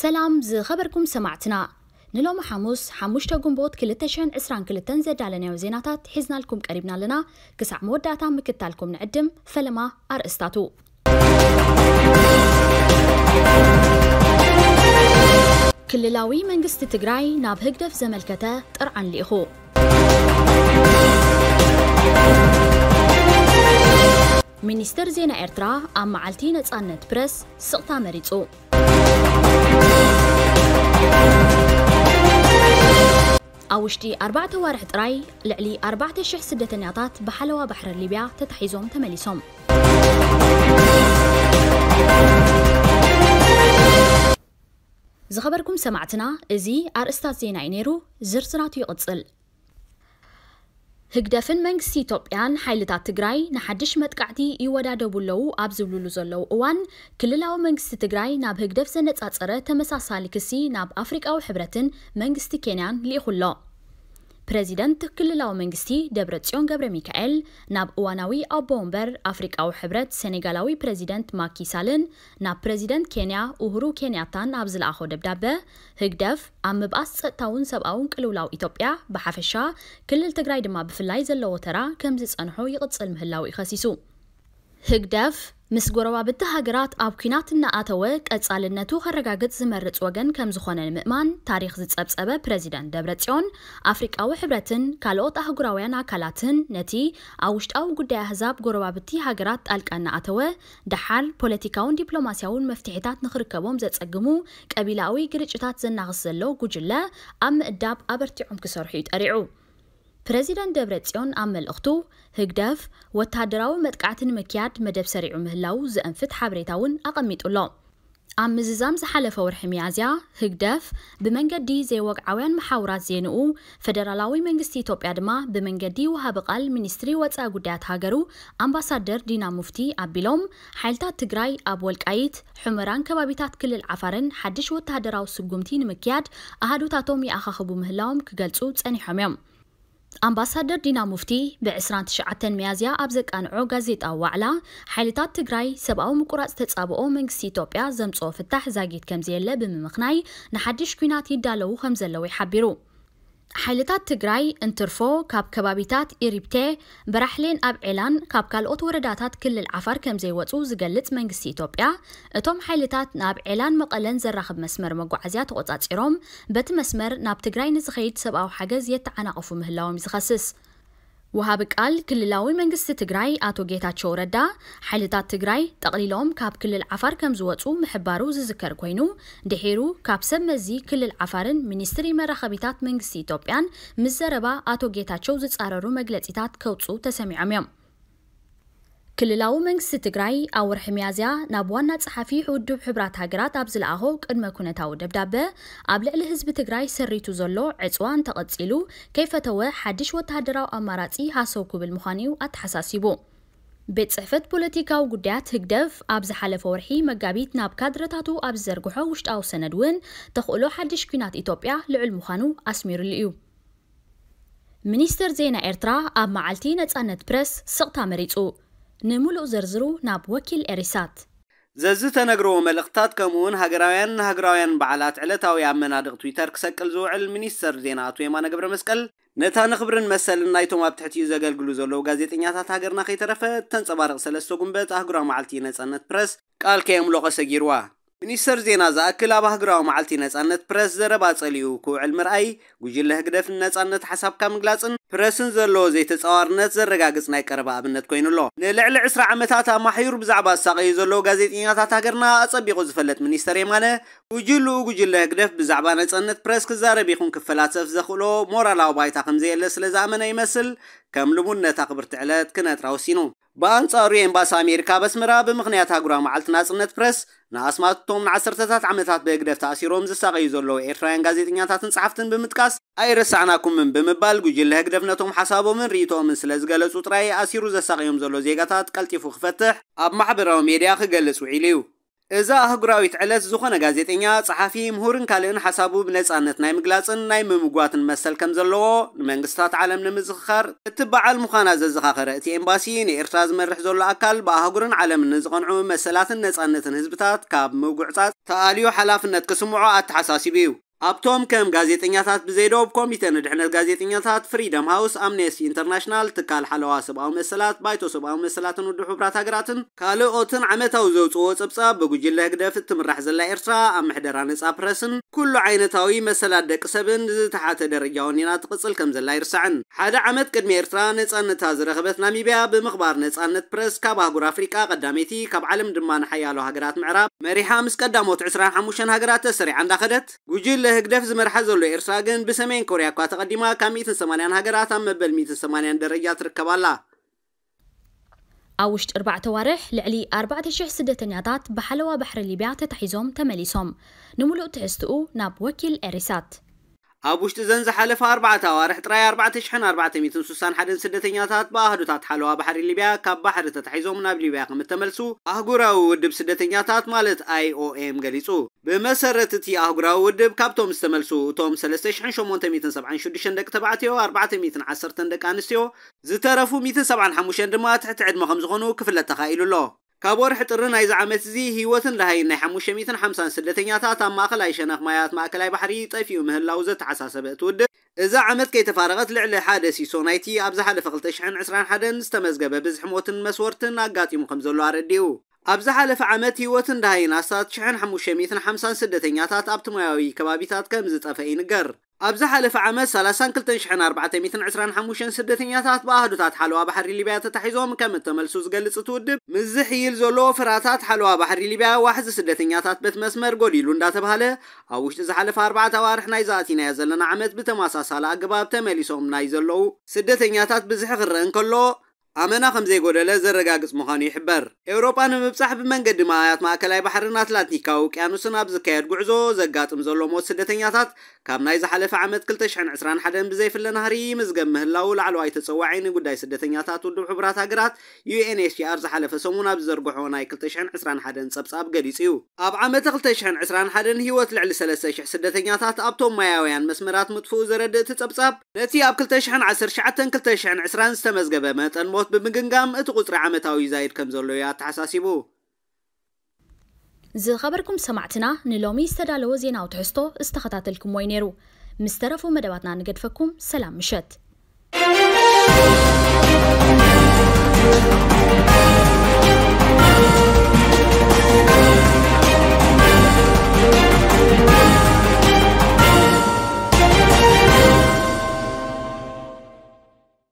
سلام ز خبركم سمعتنا نلوم حموس حموشتا قنبوت كلتشن اسران كلتن زد على نيو زيناتات حزنا لكم قريبنا لنا كسع موداتا مكتالكم نعدم فلما أرستاتو كل لاوي ክልላዊ መንግስቲ ትግራይ ናብ ህግደፍ ዘመልከተ ترعن لإخو ሚኒስተር ዜና ارترا ام معالتين ነፃነት برس ስቕታ مريتو أوشتي أربعة وارح تراي لعلي أربعة شح سدة النعطات بحلوة بحر الليبيا تتحيزهم تمليسهم زخبركم سمعتنا إزي أرستات زينا نيرو زرسنات يقصل ህግደፍን መንግስቲ ኢትዮጵያን ሓይልታት ትግራይ ንሓድሽ መጥቃዕቲ ይወዳደቡ ኣለዉ ኣብ ዝብልሉ ዘለዉ እዋን ክልላዊ መንግስቲ ትግራይ ናብ ህግደፍ ዘነጻጸረ ተመሳሳሊ ክሲ ናብ ኣፍሪቃዊ ሕብረትን መንግስቲ ኬንያን ልኢኹሎ ፕሬዚደንት ክልላዊ መንግስቲ ደብረ ጽዮን ገብረ ሚካኤል ናብ እዋናዊ ኣቦ ወንበር ኣፍሪቃዊ ሕብረት ሴኔጋላዊ ፕሬዚደንት ማኪሳልን ናብ ፕሬዚደንት ኬንያ እሁሩ ኬንያታን ኣብ ዝለኣኾ ደብዳበ ህግደፍ ኣብ ምብኣስ ፀጥታውን ሰብኣውን ቅልውላው ኢትዮጵያ ብሓፈሻ ክልል ትግራይ ድማ ብፍላይ ዘለዎ ተራ ከም ዝጸንሑ ምህላው ይኸሲሱ ህግደፍ ምስ ጎረባብቲ ሃገራት ኣብ ኩናት እናኣተወ ቀጻልነቱ ከረጋግጽ ዝመርጽ ወገን ከም ዝኾነ ንምእማን ታሪክ ዝጸብጸበ ፕረዚደንት ደብረጽዮን ኣፍሪቃዊ ሕብረትን ካልኦት ኣህጉራውያን ኣካላትን ነቲ ኣብ ውሽጣዊ ጉዳይ ኣህዛብ ጎረባብቲ ሃገራት ጣልቃ እናኣተወ ደሓል ፖለቲካውን ዲፕሎማስያውን መፍትሒታት ንኽርከቦም ዘጸግሙ ቀቢላዊ ግርጭታት ዘናኽስ ዘሎ ጉጅለ ኣብ ምእዳብ ኣበርቲዖም ክሰርሑ ይጠሪዑ ፕረዚደንት ደብረጽዮን ኣብ መልእኽቱ ህግደፍ ወታደራዊ መጥቃዕቲ ንምክያድ መደብ ሰሪዑ ምህላው ዘእንፍት ሓበሬታ እውን ኣቐሚጡሎ ኣብ ምዝዛም ዝሓለፈ ወርሒ መያዝያ ህግደፍ ብመንገዲ ዘይወግዓውያን መሓውራት ዜንኡ ፈደራላዊ መንግስቲ ኢትዮጵያ ድማ ብመንገዲ ውሃቢ ቃል ሚኒስትሪ ወፃኢ ጉዳያት ሃገሩ ኣምባሳደር ዲና ሙፍቲ ኣቢሎም ሓይልታት ትግራይ ኣብ ወልቃይት ሕመራን ከባቢታት ክልል ዓፋርን ሓድሽ ወተሃደራዊ ስጉምቲ ንምክያድ ኣሃዶታቶም ይኣኻኽቡ ምህላዎም ክገልጹ ጸኒሖም እዮም ኣምባሳደር ዲና ሙፍቲ ብ29 መያዝያ ኣብ ዘቃንዑ ጋዜጣዊ ዋዕላ ሓይልታት ትግራይ ሰብኣዊ ምቁራፅ ተፃብኦ መንግስቲ ኢትዮጵያ ዘምፅኦ ፍታሕ ዛጊድ ከምዘየለ ብምምኽናይ ንሓድሽ ኩናት ይዳለዉ ከም ዘለዉ ይሓቢሩ حالتات تگرای انترفو کاب کبابیتات ایریبته برحلین اب اعلان کاب کال اتورداتات کل العفر کم زیوت و زجلت منگسی توبیا اتوم حالتات ناب اعلان مقالن زر بمسمر مجو عزیات قطعات ایرام بت مسمر ناب تگرای نزخید سب او حجزیت قفو مهلاو مزخسس وهاب قال كل لاوي منقست تجري آتو جيتا ردا حالتات تجري تقليلهم كاب كل العفار كم زوتو محبارو زذكر كوينو دحيرو كاب سمزي كل العفارن منستري مرخبيتات منقستي توبيان مزربا آتو شوزت زتقررو مجلتيتات كوتسو تسميعم يوم ክልላዊ መንግስቲ ትግራይ ኣብ ወርሒ መያዝያ ናብ ዋና ፀሓፊ ሕውድብ ሕቡራት ሃገራት ኣብ ዝለኣኾ ቅድመ ኩነታዊ ደብዳበ ኣብ ልዕሊ ህዝቢ ትግራይ ሰሪቱ ዘሎ ዕፅዋ እንተቐፂሉ ከይፈተወ ሓድሽ ወተሃደራዊ ኣማራፂ ሃሰው ክብል ምዃኑ ኣተሓሳሲቡ ቤት ፅሕፈት ፖለቲካዊ ጉዳያት ህግደፍ ኣብ ዝሓለፈ ወርሒ መጋቢት ናብ ካድረታቱ ኣብ ዝዘርግሖ ውሽጣዊ ሰነድ እውን ተኽእሎ ሓድሽ ኩናት ኢትዮጵያ ልዑል ምዃኑ ኣስሚሩሉ እዩ ሚኒስተር ዜና ኤርትራ ኣብ መዓልቲ ነፃነት ፕረስ ስቕታ መሪፁ نمولو ዝርዝሩ ናብ ወኪል ኤሪሳት ዘዝ ተነግሮ መልእኽታት ከምኡውን ሃገራውያንን ሃገራውያን በዓላት ዕለታዊ ኣመናድቕ ትዊተር ክሰቅል ዝውዕል ሚኒስተር ዜና ኣቶ የማነ ገብረ መስቀል ነታ ንኽብርን መሰልን ናይቶም ኣብ ትሕቲኡ ዘገልግሉ ዘለዉ ጋዜጠኛታት ሃገርና ከይተረፈ ተንጸባርቕ ሰለስተ ጉንበት ኣህጉራ መዓልቲ ነጻነት ፕረስ ቃል ከየምሎ ቐሰጊርዋ ሚኒስተር ዜና ዝኣክል ኣብ ሃገራዊ መዓልቲ ነፃነት ፕረስ ዘረባ ፀሊዩ ክውዕል ምርኣይ ጉጅለ ህግደፍን ነፃነት ሓሳብካ ምግላፅን ፕረስን ዘለዎ ዘይተፀዋርነት ዘረጋግፅ ናይ ቀረባ ኣብነት ኮይኑ ኣሎ ንልዕሊ 20 ዓመታት ኣማሒሩ ብዛዕባ ዝሳቀዩ ዘለዎ ጋዜጠኛታት ሃገርና ኣፀቢቑ ዝፈለጥ ሚኒስተር የማነ ጉጅልኡ ጉጅለ ህግደፍ ብዛዕባ ነፃነት ፕረስ ክዛረብ ይኹን ክፈላሰፍ ዘኽእሎ ሞራላዊ ባይታ ከምዘየለ ስለ ዝኣመነ ይመስል ከም ልሙድ ነታ ክብርቲ ዕለት ክነጥራ ወሲኑ ብኣንጻሩ ኤምባሲ ኣሜሪካ በስመራ ብምኽንያት ኣጉራ መዓልቲ ናጽነት ፕረስ ንኣስማቶም ንዓሰርተታት ዓመታት ብእግደፍ ተኣሲሮም ዝሳቀዩ ዘለዉ ኤርትራውያን ጋዜጠኛታትን ጸሓፍትን ብምጥቃስ ኣይረሳዕናኩምን ብምባል ጉጅለ ህግደፍነቶም ሓሳቦምን ርእቶምን ስለ ዝገለጹ ጥራይ ኣሲሩ ዘሳቀዮም ዘሎ ዜጋታት ቀልጢፉ ክፈትሕ ኣብ ማሕበራዊ ሜድያ ክገልጽ ውዒሉ እዩ እዛ ኣህጉራዊት ዕለት ዝኾነ ጋዜጠኛ ጸሓፊ ምሁርን ካልእን ሓሳቡ ብነጻነት ናይ ምግላጽን ናይ ምምጓትን መሰል ከም ዘለዎ ንመንግስታት ዓለም ንምዝኽኻር እትበዓል ምዃና ዘዘኻኸረ እቲ ኤምባሲ ንኤርትራ ዝመርሕ ዘሎ ኣካል ብኣህጉርን ዓለምን ንዝቐንዑ መሰላትን ነጻነትን ህዝብታት ካብ ምጉዕጻጽ ተኣልዮ ሓላፍነት ክስምዖ ኣተሓሳሲቡ እዩ ኣብቶም ከም ጋዜጠኛታት ብዘይደወብ ኮሚቴ ንድሕነት ጋዜጠኛታት ፍሪደም ሃውስ ኣምነስቲ ኢንተርናሽናል ትካል ሓለዋ ሰብኣዊ መሰላት ባይቶ ሰብኣዊ መሰላትን ውድብ ሕቡራት ሃገራትን ካልኦትን ዓመታዊ ዘውፅዎ ፀብጻብ ብጉጅለ ህግደፍ እትምራሕ ዘላ ኤርትራ ኣብ ምሕደራ ነፃ ፕረስን ኩሉ ዓይነታዊ መሰላት ደቂ ሰብን ዝተሓተ ደረጃ ወኒና ትቕፅል ከም ዘላ ይርስዕን ሓደ ዓመት ቅድሚ ኤርትራ ነፃነታ ዝረኸበት ናሚብያ ብምኽባር ነፃነት ፕረስ ካብ ኣህጉር ኣፍሪቃ ቀዳሜቲ ካብ ዓለም ድማ ንሓያሎ ሃገራት ምዕራብ መሪሓ ምስ ቀዳሞት 25 ሃገራት ተሰሪዓ እንዳኸደት ጉጅለ بله قدف زمر حذل ایرساقن بسمین کره قات قدیما کمیت سمانیان هجر عتم مبل میت سمانیان درجات رکبلا. أوشت أربعة وارح لعلي أربعة شح سدة نيادات بحلوة بحر اللي بيعت تحيزوم تماليسوم نمولو تعستقو ناب وكيل إريسات أوشت زنز حلفة أربعة وارح تراي أربعة شحن أربعة ميتن سوسان حدن سدة نياتات باهدو تات حلوة بحر اللي بيعت كاب بحر تتحيزوم ناب اللي بيعت متمالسو أهقورا ودب سدة نياتات مالت أي أو إم غاليسو بمسرتت يا أهجرا ودب كابتوم استملسو توم سلستيشن شو مونت ميتن سبعة شدشن دك تبعتيو أربعة ميتن عشرة دك أنسيو زترفو ميتن سبعة حموشن دمات تعد مخمس غنو كفلة تخيل الله كابور حترن هاي زعمت زي هيوتن لهاي إن حموش ميتن حمسان سلتين تات ما أخلاي شنخ مايات ما أكلاي بحري طيفي ومهلاوزة عساسة تود إذا عمت كي تفارغت لعلى حادثي سونايتي أبزح لفقلتشحن عسران حدن استمزقب بزح موتن مسورتن أقاتي مخمزلو أرديو ኣብ ዝሓለፈ ዓመት ህይወት እንዳሃይና 3556 ስደተኛታት ኣብቲ ሞያዊ ከባቢታት ከም ዝጠፈ ይንገር ኣብ ዝሓለፈ ዓመት 32425 ስደተኛታት ብኣህዶታት ሓለዋ ባሕሪ ሊብያ ተታሒዞም ከም እተመልሱ ዝገልጽ እትውድብ ምዝሕ ይል ዘሎ ፍራታት ሓለዋ ባሕሪ ሊብያ ዋሕዚ ስደተኛታት በቲ መስመር ጎዲሉ እንዳተባሃለ ኣብ ውሽጢ ዝሓለፈ ኣርባዕተ ኣዋርሕ ናይ ዝኣቲናዮ ዘለና ዓመት ብተመሳሳሊ ኣገባብ ተመሊሶም ናይ ዘለዉ ስደተኛታት ብዝሕ ክረአ እንከሎ ኣመና ከም ዘይጎደለ ዘረጋግፅ ምዃኑ ይሕበር ኤውሮጳ ንምብፃሕ ብመንገዲ ማያት ማእከላይ ባሕርን ኣትላንቲካዊ ውቅያኖስን ኣብ ዝካየድ ጉዕዞ ዘጋጥም ዘሎ ሞት ስደተኛታት ካብ ናይ ዝሓለፈ ዓመት 221 ብዘይፍለ ናህሪ ምዝገብ ምህላው ላዕለዋይ ተፀዋዒ ንጉዳይ ስደተኛታት ውድብ ሕቡራት ሃገራት ዩኤንኤችሲኣር ዝሓለፈ ሰሙን ኣብ ዘርግሖ ናይ 221 ፀብጻብ ገሊጹ እዩ ኣብ ዓመተ 221 ሂወት ልዕሊ 3000 ስደተኛታት ኣብቶም ማያውያን መስመራት ምጥፍኡ ዘረድእ እቲ ፀብጻብ ነቲ ኣብ 219 2020 ዝተመዝገበ መጠን ሞት ብምግንጋም እቲ ቁፅሪ ዓመታዊ ይዛይድ ከም ዘሎ እዩ ኣተሓሳሲቡ ዝኸበርኩም ሰማዕትና ንሎሚ ዝተዳለወ ዜናዊ ትሕዝቶ ዝተኸታተልኩም ወይ ነይሩ ምስ ተረፉ መደባትና ንገድፈኩም ሰላም ምሸት